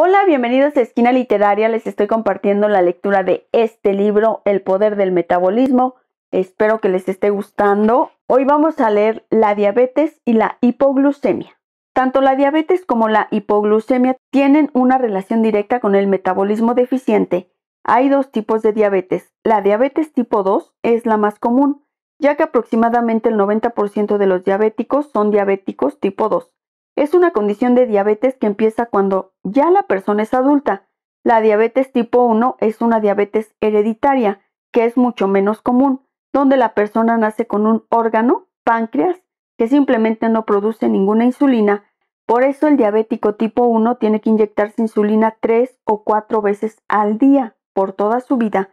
Hola, bienvenidos a Esquina Literaria. Les estoy compartiendo la lectura de este libro, El Poder del Metabolismo. Espero que les esté gustando. Hoy vamos a leer la diabetes y la hipoglucemia. Tanto la diabetes como la hipoglucemia tienen una relación directa con el metabolismo deficiente. Hay dos tipos de diabetes. La diabetes tipo 2 es la más común, ya que aproximadamente el 90% de los diabéticos son diabéticos tipo 2. Es una condición de diabetes que empieza cuando ya la persona es adulta. La diabetes tipo 1 es una diabetes hereditaria, que es mucho menos común, donde la persona nace con un órgano, páncreas, que simplemente no produce ninguna insulina. Por eso el diabético tipo 1 tiene que inyectarse insulina 3 o 4 veces al día por toda su vida.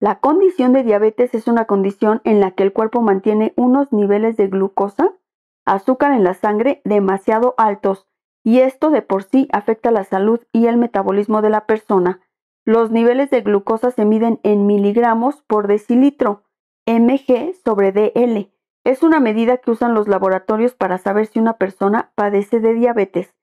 La condición de diabetes es una condición en la que el cuerpo mantiene unos niveles de glucosa azúcar en la sangre demasiado altos y esto de por sí afecta la salud y el metabolismo de la persona. Los niveles de glucosa se miden en miligramos por decilitro, mg sobre dl. Es una medida que usan los laboratorios para saber si una persona padece de diabetes.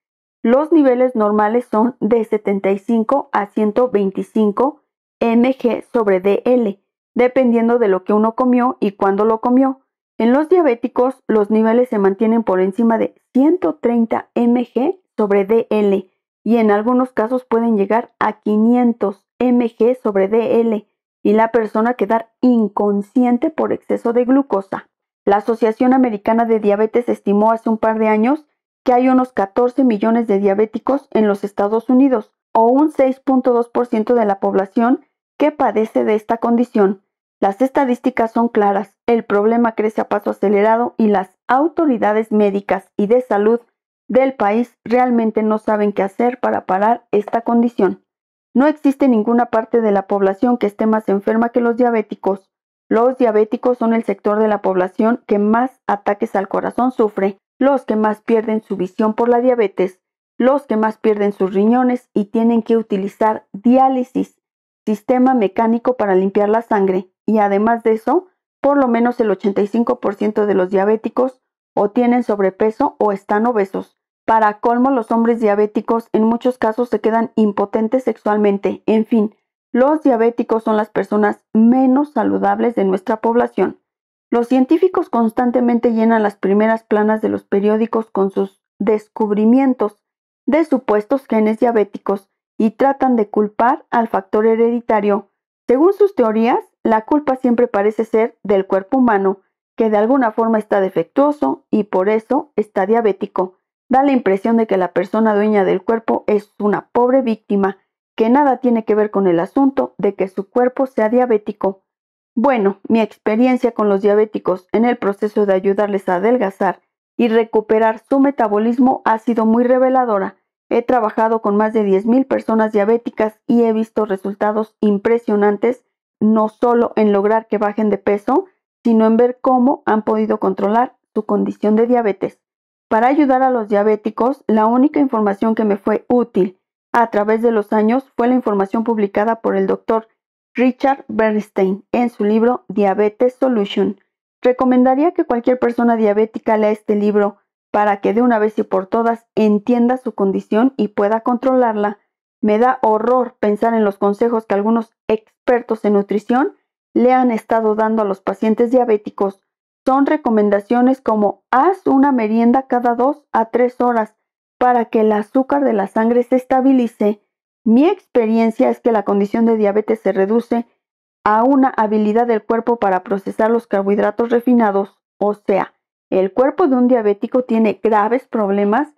Los niveles normales son de 75 a 125 mg sobre dl, dependiendo de lo que uno comió y cuándo lo comió. En los diabéticos, los niveles se mantienen por encima de 130 mg sobre DL y en algunos casos pueden llegar a 500 mg sobre DL y la persona quedar inconsciente por exceso de glucosa. La Asociación Americana de Diabetes estimó hace un par de años que hay unos 14 millones de diabéticos en los Estados Unidos, o un 6.2% de la población que padece de esta condición. Las estadísticas son claras, el problema crece a paso acelerado y las autoridades médicas y de salud del país realmente no saben qué hacer para parar esta condición. No existe ninguna parte de la población que esté más enferma que los diabéticos. Los diabéticos son el sector de la población que más ataques al corazón sufre, los que más pierden su visión por la diabetes, los que más pierden sus riñones y tienen que utilizar diálisis, sistema mecánico para limpiar la sangre, y además de eso, por lo menos el 85% de los diabéticos o tienen sobrepeso o están obesos. Para colmo, los hombres diabéticos en muchos casos se quedan impotentes sexualmente. En fin, los diabéticos son las personas menos saludables de nuestra población. Los científicos constantemente llenan las primeras planas de los periódicos con sus descubrimientos de supuestos genes diabéticos y tratan de culpar al factor hereditario. Según sus teorías, la culpa siempre parece ser del cuerpo humano, que de alguna forma está defectuoso y por eso está diabético. Da la impresión de que la persona dueña del cuerpo es una pobre víctima, que nada tiene que ver con el asunto de que su cuerpo sea diabético. Bueno, mi experiencia con los diabéticos en el proceso de ayudarles a adelgazar y recuperar su metabolismo ha sido muy reveladora. He trabajado con más de 10.000 personas diabéticas y he visto resultados impresionantes no solo en lograr que bajen de peso, sino en ver cómo han podido controlar su condición de diabetes. Para ayudar a los diabéticos, la única información que me fue útil a través de los años fue la información publicada por el doctor Richard Bernstein en su libro Diabetes Solution. Recomendaría que cualquier persona diabética lea este libro para que de una vez y por todas entienda su condición y pueda controlarla. Me da horror pensar en los consejos que algunos expertos en nutrición le han estado dando a los pacientes diabéticos son recomendaciones como haz una merienda cada dos a tres horas para que el azúcar de la sangre se estabilice. Mi experiencia es que la condición de diabetes se reduce a una habilidad del cuerpo para procesar los carbohidratos refinados, o sea, el cuerpo de un diabético tiene graves problemas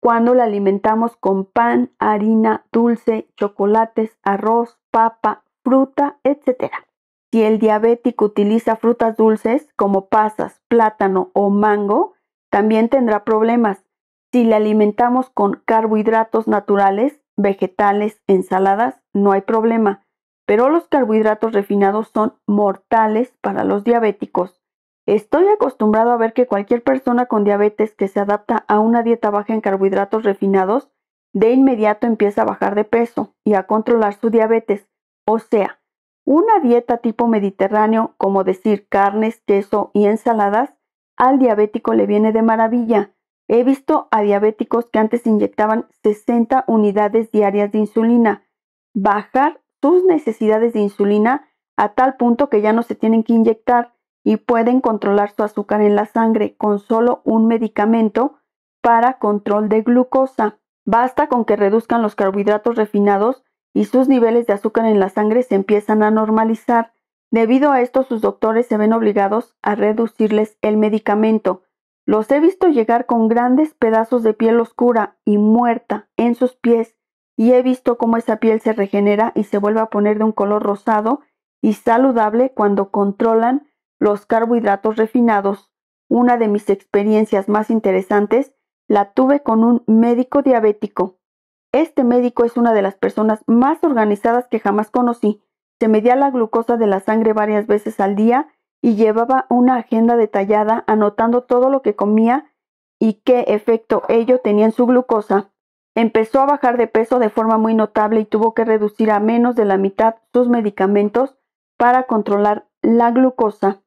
cuando le alimentamos con pan, harina, dulce, chocolates, arroz, papa, fruta, etc. Si el diabético utiliza frutas dulces como pasas, plátano o mango, también tendrá problemas. Si le alimentamos con carbohidratos naturales, vegetales, ensaladas, no hay problema. Pero los carbohidratos refinados son mortales para los diabéticos. Estoy acostumbrado a ver que cualquier persona con diabetes que se adapta a una dieta baja en carbohidratos refinados, de inmediato empieza a bajar de peso y a controlar su diabetes, o sea, una dieta tipo mediterráneo, como decir carnes, queso y ensaladas, al diabético le viene de maravilla. He visto a diabéticos que antes inyectaban 60 unidades diarias de insulina, bajar sus necesidades de insulina a tal punto que ya no se tienen que inyectar y pueden controlar su azúcar en la sangre con solo un medicamento para control de glucosa. Basta con que reduzcan los carbohidratos refinados y sus niveles de azúcar en la sangre se empiezan a normalizar. Debido a esto, sus doctores se ven obligados a reducirles el medicamento. Los he visto llegar con grandes pedazos de piel oscura y muerta en sus pies, y he visto cómo esa piel se regenera y se vuelve a poner de un color rosado y saludable cuando controlan los carbohidratos refinados. Una de mis experiencias más interesantes la tuve con un médico diabético. Este médico es una de las personas más organizadas que jamás conocí. Se medía la glucosa de la sangre varias veces al día y llevaba una agenda detallada anotando todo lo que comía y qué efecto ello tenía en su glucosa. Empezó a bajar de peso de forma muy notable y tuvo que reducir a menos de la mitad sus medicamentos para controlar la glucosa.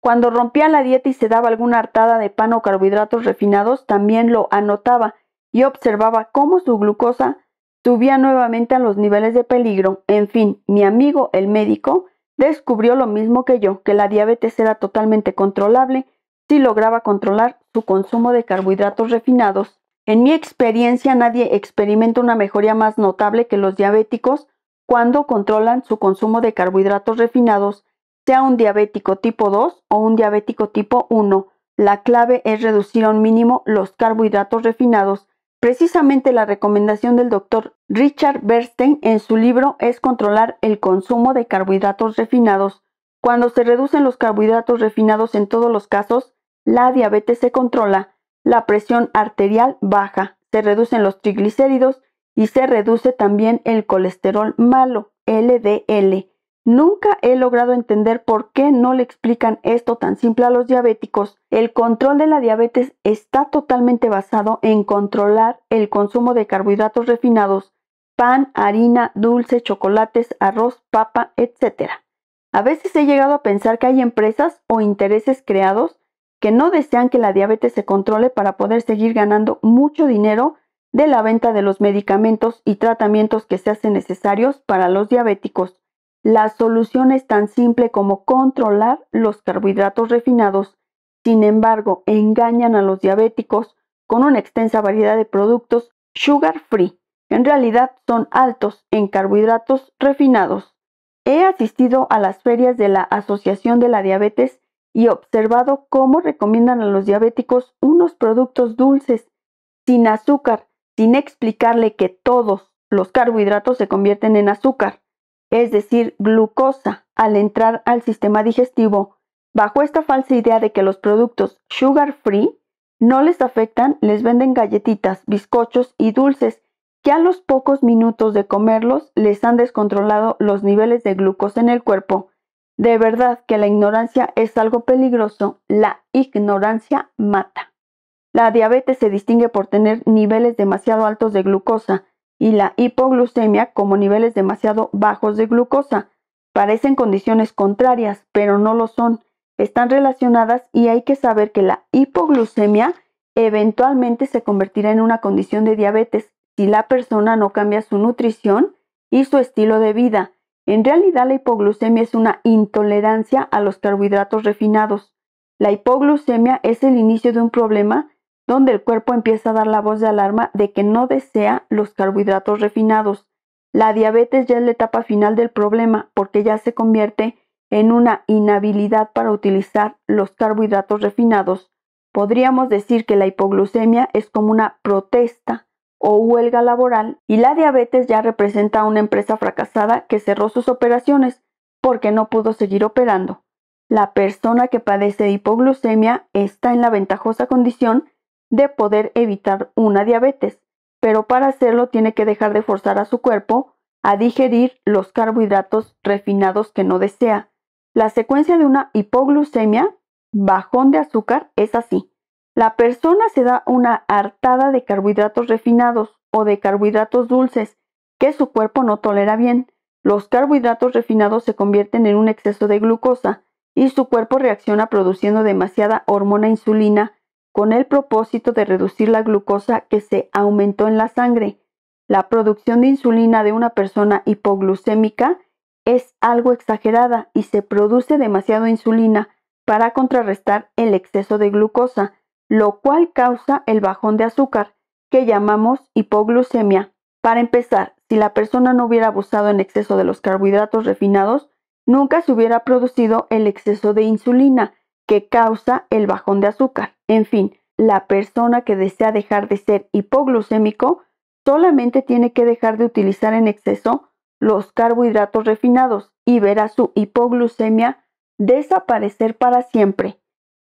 Cuando rompía la dieta y se daba alguna hartada de pan o carbohidratos refinados, también lo anotaba y observaba cómo su glucosa subía nuevamente a los niveles de peligro. En fin, mi amigo, el médico, descubrió lo mismo que yo, que la diabetes era totalmente controlable si lograba controlar su consumo de carbohidratos refinados. En mi experiencia, nadie experimenta una mejoría más notable que los diabéticos cuando controlan su consumo de carbohidratos refinados, sea un diabético tipo 2 o un diabético tipo 1. La clave es reducir a un mínimo los carbohidratos refinados Precisamente la recomendación del doctor Richard Bernstein en su libro es controlar el consumo de carbohidratos refinados. Cuando se reducen los carbohidratos refinados en todos los casos, la diabetes se controla, la presión arterial baja, se reducen los triglicéridos y se reduce también el colesterol malo, LDL. Nunca he logrado entender por qué no le explican esto tan simple a los diabéticos. El control de la diabetes está totalmente basado en controlar el consumo de carbohidratos refinados, pan, harina, dulce, chocolates, arroz, papa, etc. A veces he llegado a pensar que hay empresas o intereses creados que no desean que la diabetes se controle para poder seguir ganando mucho dinero de la venta de los medicamentos y tratamientos que se hacen necesarios para los diabéticos. La solución es tan simple como controlar los carbohidratos refinados. Sin embargo, engañan a los diabéticos con una extensa variedad de productos sugar free. En realidad son altos en carbohidratos refinados. He asistido a las ferias de la Asociación de la Diabetes y observado cómo recomiendan a los diabéticos unos productos dulces, sin azúcar, sin explicarle que todos los carbohidratos se convierten en azúcar es decir, glucosa, al entrar al sistema digestivo, bajo esta falsa idea de que los productos sugar free no les afectan, les venden galletitas, bizcochos y dulces que a los pocos minutos de comerlos les han descontrolado los niveles de glucosa en el cuerpo. De verdad que la ignorancia es algo peligroso, la ignorancia mata. La diabetes se distingue por tener niveles demasiado altos de glucosa, y la hipoglucemia como niveles demasiado bajos de glucosa. Parecen condiciones contrarias, pero no lo son. Están relacionadas y hay que saber que la hipoglucemia eventualmente se convertirá en una condición de diabetes si la persona no cambia su nutrición y su estilo de vida. En realidad la hipoglucemia es una intolerancia a los carbohidratos refinados. La hipoglucemia es el inicio de un problema donde el cuerpo empieza a dar la voz de alarma de que no desea los carbohidratos refinados. La diabetes ya es la etapa final del problema porque ya se convierte en una inhabilidad para utilizar los carbohidratos refinados. Podríamos decir que la hipoglucemia es como una protesta o huelga laboral y la diabetes ya representa una empresa fracasada que cerró sus operaciones porque no pudo seguir operando. La persona que padece de hipoglucemia está en la ventajosa condición de poder evitar una diabetes, pero para hacerlo tiene que dejar de forzar a su cuerpo a digerir los carbohidratos refinados que no desea. La secuencia de una hipoglucemia, bajón de azúcar, es así. La persona se da una hartada de carbohidratos refinados o de carbohidratos dulces que su cuerpo no tolera bien. Los carbohidratos refinados se convierten en un exceso de glucosa y su cuerpo reacciona produciendo demasiada hormona e insulina con el propósito de reducir la glucosa que se aumentó en la sangre. La producción de insulina de una persona hipoglucémica es algo exagerada y se produce demasiada insulina para contrarrestar el exceso de glucosa, lo cual causa el bajón de azúcar, que llamamos hipoglucemia. Para empezar, si la persona no hubiera abusado en exceso de los carbohidratos refinados, nunca se hubiera producido el exceso de insulina, que causa el bajón de azúcar. En fin, la persona que desea dejar de ser hipoglucémico solamente tiene que dejar de utilizar en exceso los carbohidratos refinados y verá su hipoglucemia desaparecer para siempre.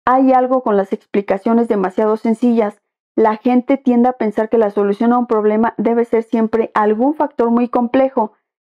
Hay algo con las explicaciones demasiado sencillas. La gente tiende a pensar que la solución a un problema debe ser siempre algún factor muy complejo.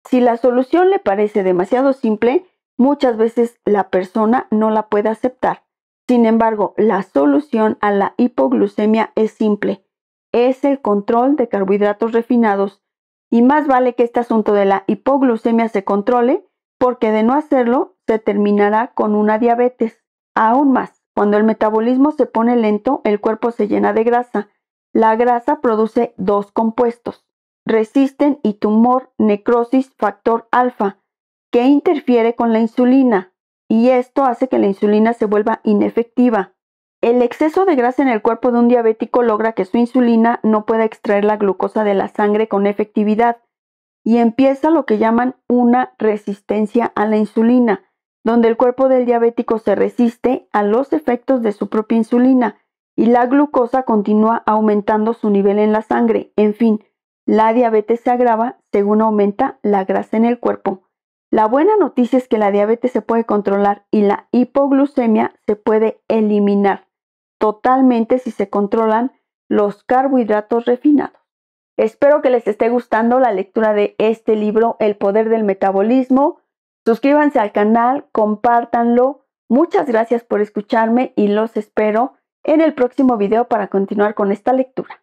Si la solución le parece demasiado simple, muchas veces la persona no la puede aceptar. Sin embargo, la solución a la hipoglucemia es simple, es el control de carbohidratos refinados y más vale que este asunto de la hipoglucemia se controle porque de no hacerlo se terminará con una diabetes. Aún más, cuando el metabolismo se pone lento, el cuerpo se llena de grasa. La grasa produce dos compuestos, resisten y tumor necrosis factor alfa, que interfiere con la insulina, y esto hace que la insulina se vuelva inefectiva. El exceso de grasa en el cuerpo de un diabético logra que su insulina no pueda extraer la glucosa de la sangre con efectividad y empieza lo que llaman una resistencia a la insulina, donde el cuerpo del diabético se resiste a los efectos de su propia insulina y la glucosa continúa aumentando su nivel en la sangre. En fin, la diabetes se agrava según aumenta la grasa en el cuerpo. La buena noticia es que la diabetes se puede controlar y la hipoglucemia se puede eliminar totalmente si se controlan los carbohidratos refinados. Espero que les esté gustando la lectura de este libro, El Poder del Metabolismo. Suscríbanse al canal, compártanlo. Muchas gracias por escucharme y los espero en el próximo video para continuar con esta lectura.